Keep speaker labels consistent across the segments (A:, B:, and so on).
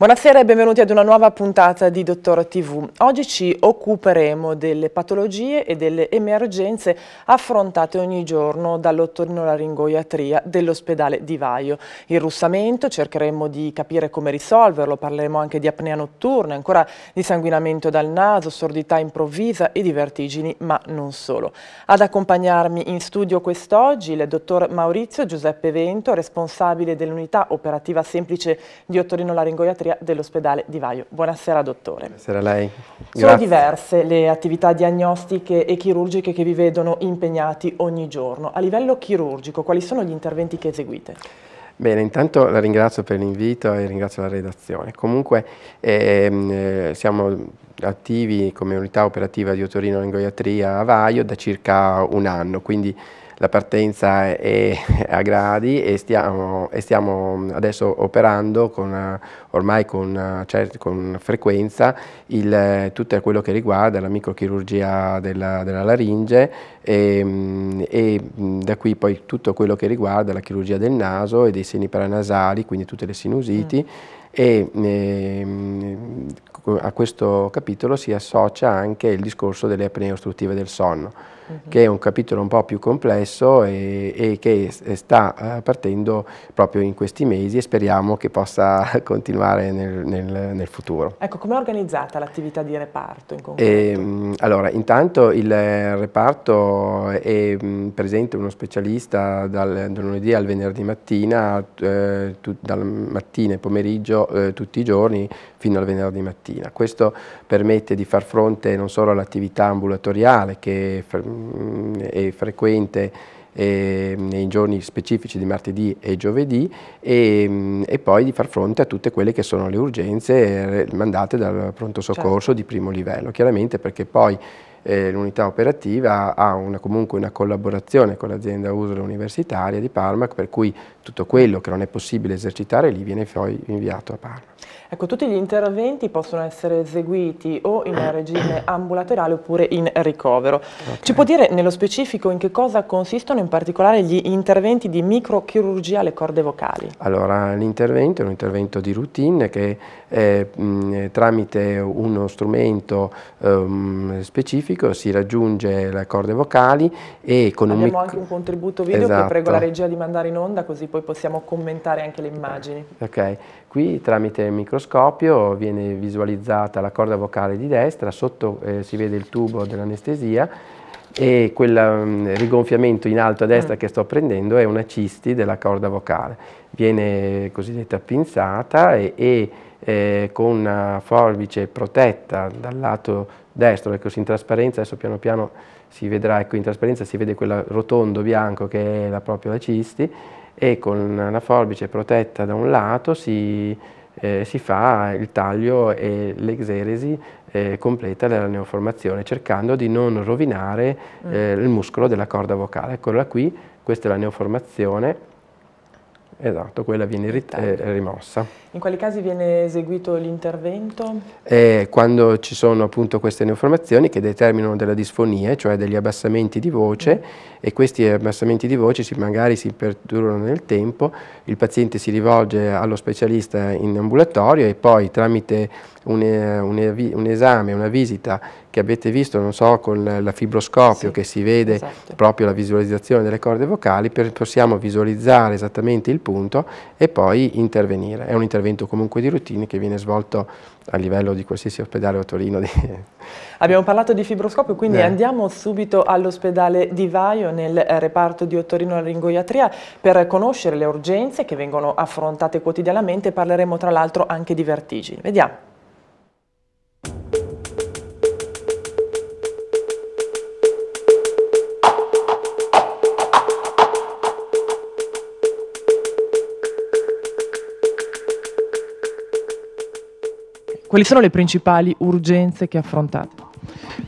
A: Buonasera e benvenuti ad una nuova puntata di Dottor TV. Oggi ci occuperemo delle patologie e delle emergenze affrontate ogni giorno dall'ottorinolaringoiatria dell'ospedale di Vaio. Il russamento, cercheremo di capire come risolverlo, parleremo anche di apnea notturna, ancora di sanguinamento dal naso, sordità improvvisa e di vertigini, ma non solo. Ad accompagnarmi in studio quest'oggi il dottor Maurizio Giuseppe Vento, responsabile dell'unità operativa semplice di ottorinolaringoiatria chirurgica dell'ospedale di Vaio. Buonasera dottore. Buonasera a lei. Grazie. Sono diverse le attività diagnostiche e chirurgiche che vi vedono impegnati ogni giorno. A livello chirurgico quali sono gli interventi che eseguite?
B: Bene, intanto la ringrazio per l'invito e ringrazio la redazione. Comunque ehm, eh, siamo attivi come unità operativa di otorino-lingoiatria a Vaio da circa un anno, quindi la partenza è a gradi e stiamo, e stiamo adesso operando con, ormai con, cioè, con frequenza il, tutto quello che riguarda la microchirurgia della, della laringe e, e, da qui poi tutto quello che riguarda la chirurgia del naso e dei seni paranasali, quindi tutte le sinusiti. Mm e eh, a questo capitolo si associa anche il discorso delle apnee ostruttive del sonno, uh mhm. -huh. che è un capitolo un po' più complesso e, e che sta eh, partendo proprio in questi mesi e speriamo che possa continuare nel, nel, nel futuro.
A: Ecco, com'è organizzata l'attività di reparto in
B: e, ehm, allora, intanto il eh, reparto è mm, presente uno specialista dal, dal lunedì al venerdì mattina, eh, dal mattina e pomeriggio eh, tutti i giorni fino al venerdì mattina. Questo permette di far fronte non solo all'attività ambulatoriale che è, mm, è frequente eh, nei giorni specifici di martedì e giovedì e, ehm, e, poi di far fronte a tutte quelle che sono le urgenze mandate dal pronto soccorso certo. di primo livello, chiaramente perché poi eh, l'unità operativa ha una, comunque una collaborazione con l'azienda Usola Universitaria di Parma, per cui tutto quello che non è possibile esercitare lì viene poi inviato a Parma.
A: Ecco, tutti gli interventi possono essere eseguiti o in regime ambulatoriale oppure in ricovero. Okay. Ci può dire nello specifico in che cosa consistono in particolare gli interventi di microchirurgia alle corde vocali?
B: Allora, l'intervento è un intervento di routine che eh, mh, mm, tramite uno strumento eh, specifico specifico, si raggiunge le corde vocali e con Abbiamo un... Abbiamo anche
A: un contributo video esatto. che prego la esatto. regia di mandare in onda così poi possiamo commentare anche le immagini.
B: Ok, qui tramite il microscopio viene visualizzata la corda vocale di destra, sotto eh, si vede il tubo dell'anestesia e quel um, rigonfiamento in alto a destra mm. che sto prendendo è una cisti della corda vocale viene cosiddetta pinzata e, e eh, con una forbice protetta dal lato destro, ecco, in trasparenza, adesso piano piano si vedrà, ecco, in trasparenza si vede quel rotondo bianco che è la proprio la cisti e con la forbice protetta da un lato si, eh, si fa il taglio e l'exeresi eh, completa della neoformazione, cercando di non rovinare mm. Eh, il muscolo della corda vocale. Eccola qui, questa è la neoformazione Esatto, quella viene rit- eh, rimossa.
A: In quali casi viene eseguito l'intervento?
B: Eh, quando ci sono appunto queste neoformazioni che determinano della disfonia, cioè degli abbassamenti di voce mm. e questi abbassamenti di voce si, magari si perdurano nel tempo, il paziente si rivolge allo specialista in ambulatorio e poi tramite un, eh, un, un esame, una visita che avete visto, non so, con la fibroscopio sì, che si vede esatto. proprio la visualizzazione delle corde vocali, per, possiamo visualizzare esattamente il punto e poi intervenire. È un intervento intervento comunque di routine che viene svolto a livello di qualsiasi ospedale o Torino.
A: Abbiamo parlato di fibroscopio, quindi eh. andiamo subito all'ospedale di Vaio, nel eh, reparto di ottorino-laringoiatria, per conoscere le urgenze che vengono affrontate quotidianamente. Parleremo tra l'altro anche di vertigini. Vediamo. Quali sono le principali urgenze che affrontate?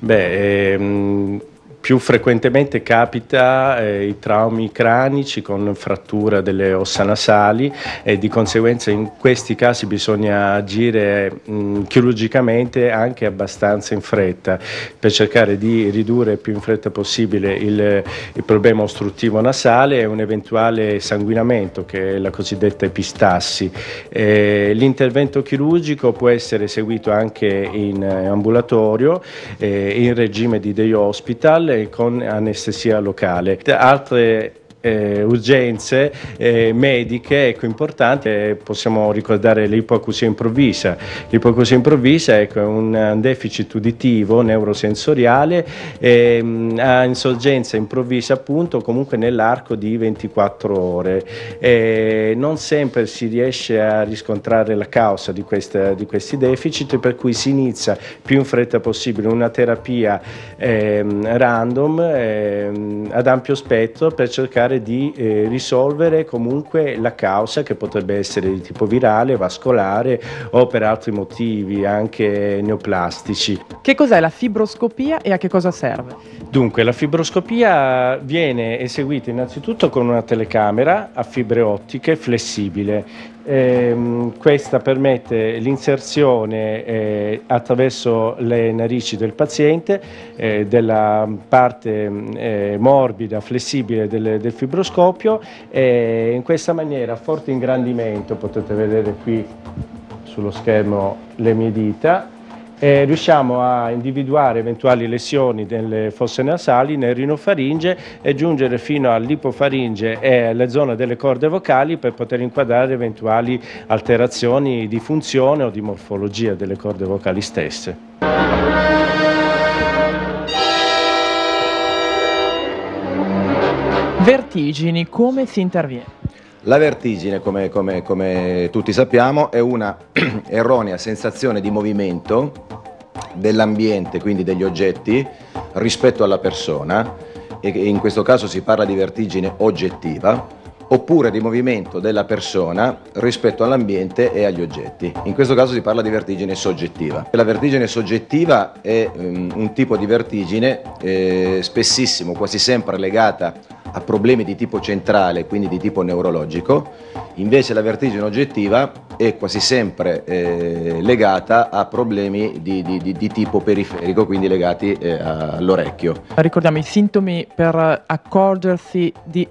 C: Beh, ehm, più frequentemente capita eh, i traumi cranici con frattura delle ossa nasali e di conseguenza in questi casi bisogna agire mh, mm, chirurgicamente anche abbastanza in fretta per cercare di ridurre più in fretta possibile il, il problema ostruttivo nasale e un eventuale sanguinamento che è la cosiddetta epistassi. Eh, l'intervento chirurgico può essere eseguito anche in ambulatorio, eh, in regime di day hospital locale con anestesia locale. Altre eh, urgenze eh, mediche ecco, importanti. Eh, possiamo ricordare l'ipoacusia improvvisa. L'ipoacusia improvvisa ecco, è un deficit uditivo neurosensoriale, ehm, a insorgenza improvvisa appunto comunque nell'arco di 24 ore. Eh, non sempre si riesce a riscontrare la causa di, questa, di, questi deficit, per cui si inizia più in fretta possibile una terapia ehm, random ehm, ad ampio spettro per cercare cercare di eh, risolvere comunque la causa che potrebbe essere di tipo virale, vascolare o per altri motivi anche neoplastici.
A: Che cos'è la fibroscopia e a che cosa serve?
C: Dunque, la fibroscopia viene eseguita innanzitutto con una telecamera a fibre ottiche flessibile eh, questa permette l'inserzione eh, attraverso le narici del paziente eh, della parte eh, morbida, flessibile del, del fibroscopio e in questa maniera a forte ingrandimento, potete vedere qui sullo schermo le mie dita, eh, riusciamo a individuare eventuali lesioni delle fosse nasali, nel rinofaringe e giungere fino all'ipofaringe e alla zona delle corde vocali per poter inquadrare eventuali alterazioni di funzione o di morfologia delle corde vocali stesse.
A: Vertigini, come si interviene?
D: La vertigine, come, come, come tutti sappiamo, è una erronea sensazione di movimento dell'ambiente, quindi degli oggetti, rispetto alla persona, e in questo caso si parla di vertigine oggettiva, oppure di movimento della persona rispetto all'ambiente e agli oggetti. In questo caso si parla di vertigine soggettiva. La vertigine soggettiva è um, un tipo di vertigine eh, spessissimo, quasi sempre legata a problemi di tipo centrale, quindi di tipo neurologico, invece la vertigine oggettiva è quasi sempre eh, legata a problemi di, di, di, di, tipo periferico, quindi legati eh, all'orecchio.
A: Ricordiamo i sintomi per accorgersi di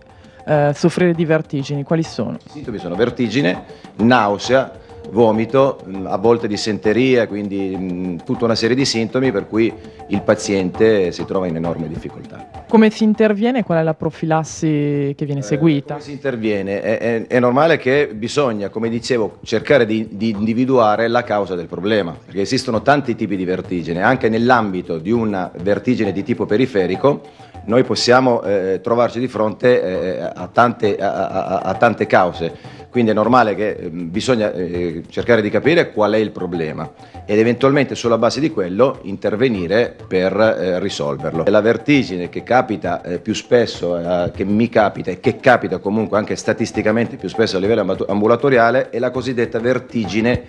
A: eh, soffrire di vertigini, quali sono? I
D: sintomi sono vertigine, nausea, vomito, a volte dissenteria, quindi tutta una serie di sintomi per cui il paziente si trova in enorme difficoltà.
A: Come si interviene e qual è la profilassi che viene eh, seguita?
D: Eh, si interviene? È, è, è, normale che bisogna, come dicevo, cercare di, di, individuare la causa del problema, perché esistono tanti tipi di vertigine, anche nell'ambito di una vertigine di tipo periferico noi possiamo eh, trovarci di fronte eh, a, tante, a, a, a tante cause. Quindi è normale che ehm, bisogna eh, cercare di capire qual è il problema ed eventualmente sulla base di quello intervenire per eh, risolverlo. La vertigine che capita eh, più spesso, che mi capita e che capita comunque anche statisticamente più spesso a livello ambulatoriale è la cosiddetta vertigine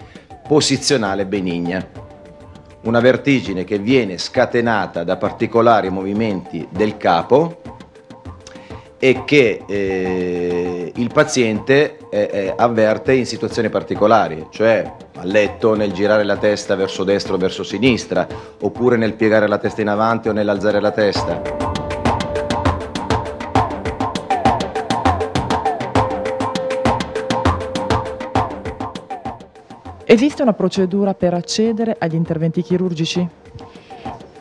D: posizionale benigna una vertigine che viene scatenata da particolari movimenti del capo e che eh, il paziente eh, eh avverte in situazioni particolari, cioè a letto nel girare la testa verso destra o verso sinistra, oppure nel piegare la testa in avanti o nell'alzare la testa.
A: Esiste una procedura per accedere agli interventi chirurgici?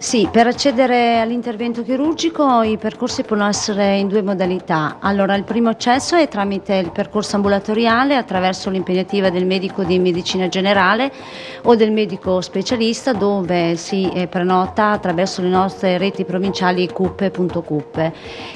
E: Sì, per accedere all'intervento chirurgico i percorsi possono essere in due modalità. Allora, il primo accesso è tramite il percorso ambulatoriale attraverso l'impegnativa del medico di medicina generale o del medico specialista dove si eh, prenota attraverso le nostre reti provinciali cup.cup e,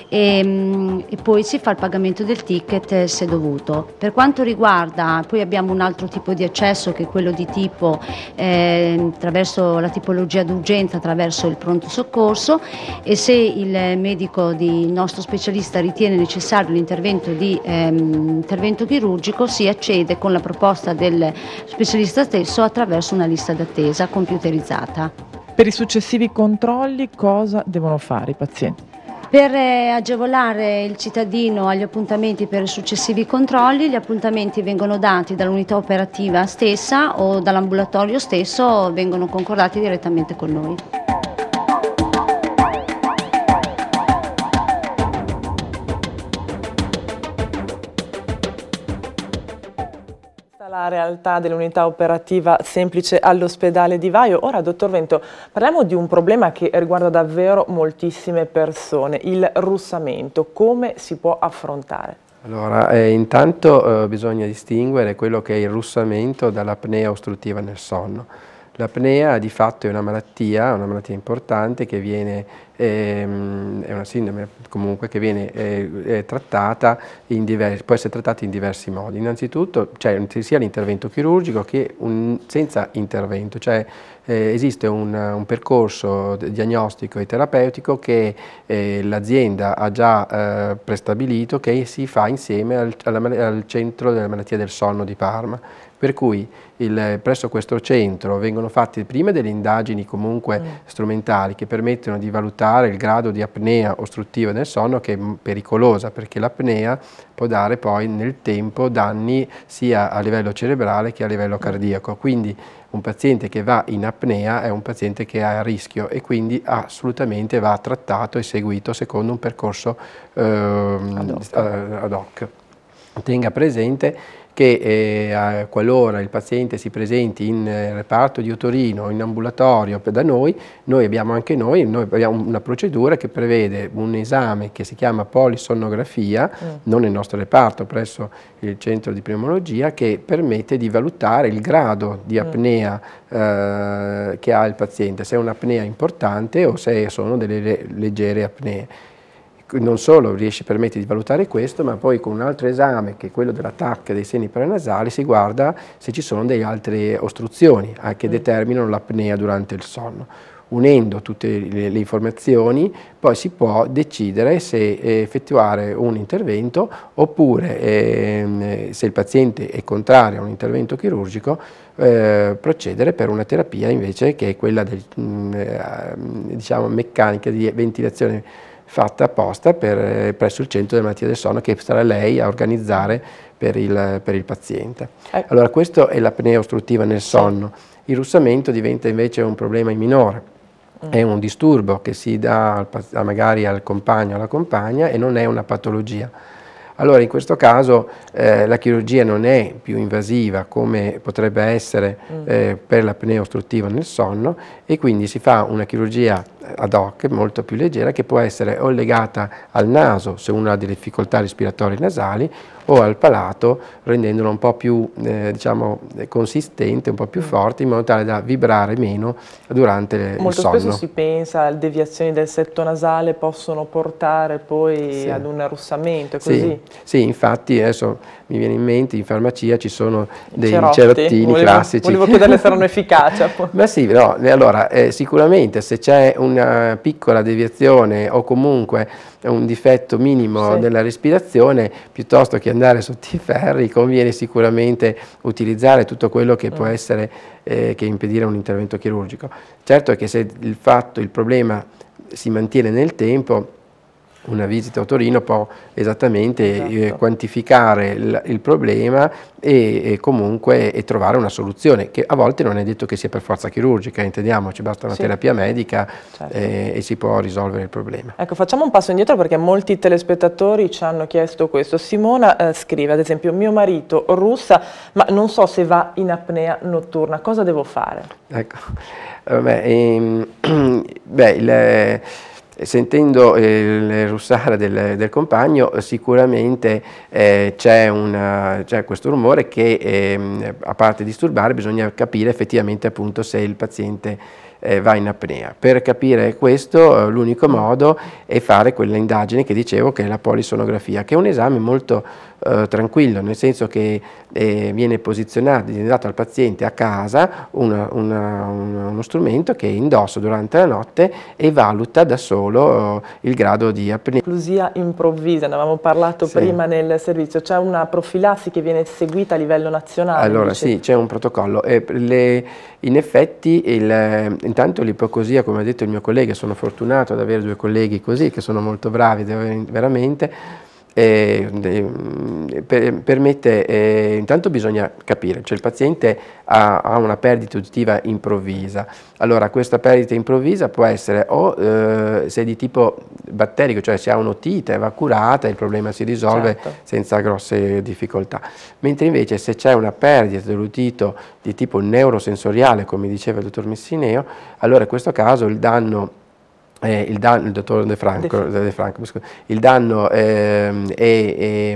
E: ehm, e poi si fa il pagamento del ticket se dovuto. Per quanto riguarda, poi abbiamo un altro tipo di accesso che è quello di tipo eh, attraverso la tipologia d'urgenza, attraverso verso il pronto soccorso e se il medico di, nostro specialista ritiene necessario l'intervento di, ehm, chirurgico si accede con la proposta del specialista stesso attraverso una lista d'attesa computerizzata. Per i successivi controlli cosa devono fare i pazienti? Per eh, agevolare il cittadino agli appuntamenti per i successivi controlli, gli appuntamenti vengono dati dall'unità operativa stessa o dall'ambulatorio stesso, vengono concordati direttamente con noi.
A: la realtà dell'unità operativa semplice all'ospedale di Vaio. Ora, dottor Vento, parliamo di un problema che riguarda davvero moltissime persone, il russamento. Come si può affrontare?
B: Allora, eh, intanto eh, bisogna distinguere quello che è il russamento dall'apnea ostruttiva nel sonno. L'apnea di fatto è una malattia, una malattia importante che viene, ehm, è una sindrome comunque che viene eh, eh trattata diversi, può essere trattata in diversi modi. Innanzitutto c'è cioè, sia l'intervento chirurgico che un, senza intervento, cioè eh, esiste un, un, percorso diagnostico e terapeutico che eh, l'azienda ha già eh, prestabilito che si fa insieme al, alla, al centro della malattia del sonno di Parma per cui il, presso questo centro vengono fatte prima delle indagini comunque mm. strumentali che permettono di valutare il grado di apnea ostruttiva nel sonno che è pericolosa perché l'apnea può dare poi nel tempo danni sia a livello cerebrale che a livello cardiaco. Quindi un paziente che va in apnea è un paziente che è a rischio e quindi assolutamente va trattato e seguito secondo un percorso ehm, ad, hoc. Eh, ad hoc. Tenga presente che eh, qualora il paziente si presenti in eh, reparto di otorino, in ambulatorio da noi, noi abbiamo anche noi, noi abbiamo una procedura che prevede un esame che si chiama polisonnografia, mm. non nel nostro reparto, presso il centro di pneumologia, che permette di valutare il grado di mm. apnea mm. eh, che ha il paziente, se è un'apnea importante o se sono delle leggere apnee non solo riesce a permettere di valutare questo, ma poi con un altro esame, che è quello dell'attacco dei seni paranasali, si guarda se ci sono delle altre ostruzioni che mm. determinano l'apnea durante il sonno. Unendo tutte le, le, informazioni, poi si può decidere se eh, effettuare un intervento oppure, ehm, se il paziente è contrario a un intervento chirurgico, eh, procedere per una terapia invece che è quella del, mh, mm, ehm, diciamo, meccanica di ventilazione fatta apposta per, eh, presso il centro delle malattie del sonno che sarà lei a organizzare per il, per il paziente. Eh. Allora questa è l'apnea ostruttiva nel sonno, il russamento diventa invece un problema in minore mm. è un disturbo che si dà magari al compagno o alla compagna e non è una patologia. Allora in questo caso eh, la chirurgia non è più invasiva come potrebbe essere mm. eh, per l'apnea ostruttiva nel sonno e quindi si fa una chirurgia ad hoc molto più leggera che può essere o legata al naso se uno ha delle difficoltà respiratorie nasali o al palato rendendolo un po' più eh, diciamo, consistente, un po' più mm. forte in modo tale da vibrare meno durante molto il sonno. Molto spesso si
A: pensa che deviazioni del setto nasale possono portare poi sì. ad un arrossamento, è sì.
B: sì, infatti adesso mi viene in mente in farmacia ci sono dei cerotti, cerottini volevo, classici. Volevo chiederle se erano efficaci. Ma sì, no, eh, allora eh, sicuramente se c'è un una piccola deviazione o comunque un difetto minimo sì. della respirazione, piuttosto che andare sotto i ferri, conviene sicuramente utilizzare tutto quello che può mm. essere, eh, che impedire un intervento chirurgico. Certo che se il fatto, il problema si mantiene nel tempo, una visita a Torino può esattamente eh, esatto. eh, quantificare il, il problema e, e, comunque e trovare una soluzione, che a volte non è detto che sia per forza chirurgica, intendiamoci, basta una sì. terapia medica certo. eh, e si può risolvere il problema.
A: Ecco, facciamo un passo indietro perché molti telespettatori ci hanno chiesto questo. Simona eh, scrive, ad esempio, mio marito russa, ma non so se va in apnea notturna, cosa devo fare?
B: Ecco, beh, ehm, beh il, eh, Sentendo eh, il russare del, del compagno sicuramente eh, c'è, questo rumore che eh, a parte disturbare bisogna capire effettivamente appunto se il paziente eh, va in apnea. Per capire questo eh, l'unico modo è fare quella indagine che dicevo che è la polisonografia, che è un esame molto eh, tranquillo, nel senso che eh, viene posizionato, viene dato al paziente a casa una, una, un, uno strumento che indossa durante la notte e valuta da solo eh, il grado di apnea. L'usia improvvisa,
A: ne avevamo parlato sì. prima nel servizio, c'è una profilassi che viene seguita a livello nazionale? Allora dice? sì,
B: c'è un protocollo. Le, in effetti il, intanto l'ipocrisia, come ha detto il mio collega, sono fortunato ad avere due colleghi così, che sono molto bravi veramente, eh, per, permette, eh, intanto bisogna capire, cioè il paziente ha, ha, una perdita uditiva improvvisa, allora questa perdita improvvisa può essere o eh, se è di tipo batterico, cioè se ha un'otite va curata, e il problema si risolve certo. senza grosse difficoltà, mentre invece se c'è una perdita dell'udito di tipo neurosensoriale, come diceva il dottor Messineo, allora in questo caso il danno eh, il, danno, il dottor De Franco, De, De Franco il danno ehm, è,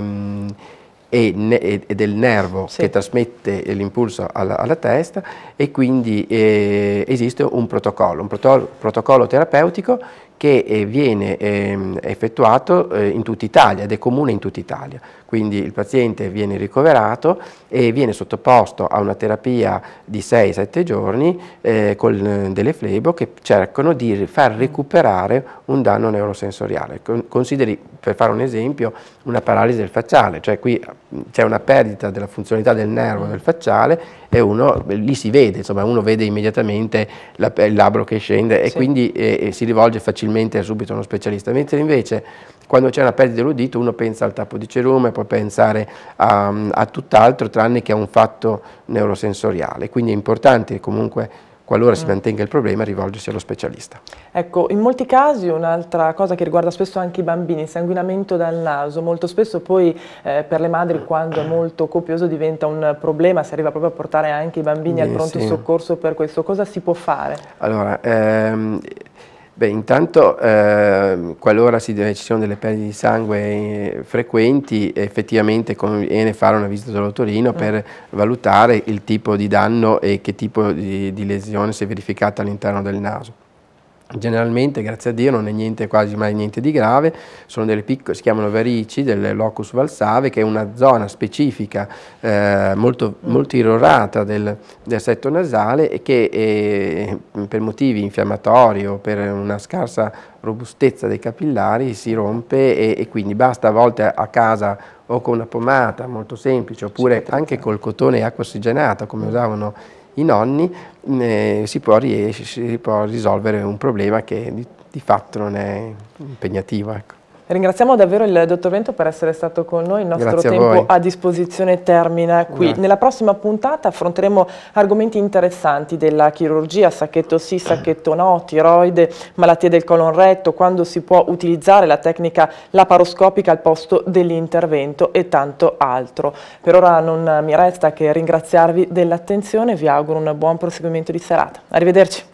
B: è, è, è, del nervo sì. che trasmette l'impulso alla, alla, testa e quindi eh, esiste un protocollo, un proto protocollo terapeutico che eh, viene ehm, effettuato eh, in tutta Italia ed è comune in tutta Italia quindi il paziente viene ricoverato e viene sottoposto a una terapia di 6-7 giorni eh, con eh, delle flebo che cercano di far recuperare un danno neurosensoriale. consideri, per fare un esempio, una paralisi del facciale, cioè qui c'è una perdita della funzionalità del nervo del facciale e uno lì si vede, insomma uno vede immediatamente la, il labbro che scende e sì. quindi eh, eh, si rivolge facilmente subito a uno specialista, mentre invece quando c'è una perdita dell'udito uno pensa al tappo di cerume, puoi pensare a, a tutt'altro tranne che a un fatto neurosensoriale. Quindi è importante comunque qualora si mm. mantenga il problema, rivolgersi allo specialista.
A: Ecco, in molti casi un'altra cosa che riguarda spesso anche i bambini, il sanguinamento dal naso, molto spesso poi eh, per le madri quando è molto copioso diventa un problema, si arriva proprio a portare anche i bambini eh, al pronto sì. soccorso per questo, cosa si può fare?
B: Allora, ehm, Beh, intanto eh, qualora si, ci siano delle perdite di sangue eh, frequenti, effettivamente conviene fare una visita all'otorino mm. per valutare il tipo di danno e che tipo di, di lesione si è verificata all'interno del naso. Generalmente, grazie a Dio, non è niente, quasi mai niente di grave, sono delle piccole, si chiamano varici del locus valsave, che è una zona specifica eh, molto, molto irrorata del, del setto nasale e che eh, per motivi infiammatori o per una scarsa robustezza dei capillari si rompe e, e quindi basta a volte a casa o con una pomata molto semplice oppure anche col cotone e acqua ossigenata come usavano i nonni, eh, si, può riesce, si, può risolvere un problema che di, di fatto non è impegnativo. Ecco.
A: Ringraziamo davvero il dottor Vento per essere stato con noi, il nostro Grazie tempo a, a, disposizione termina qui. Grazie. Nella prossima puntata affronteremo argomenti interessanti della chirurgia, sacchetto sì, sacchetto no, tiroide, malattie del colon retto, quando si può utilizzare la tecnica laparoscopica al posto dell'intervento e tanto altro. Per ora non mi resta che ringraziarvi dell'attenzione e vi auguro un buon proseguimento di serata. Arrivederci.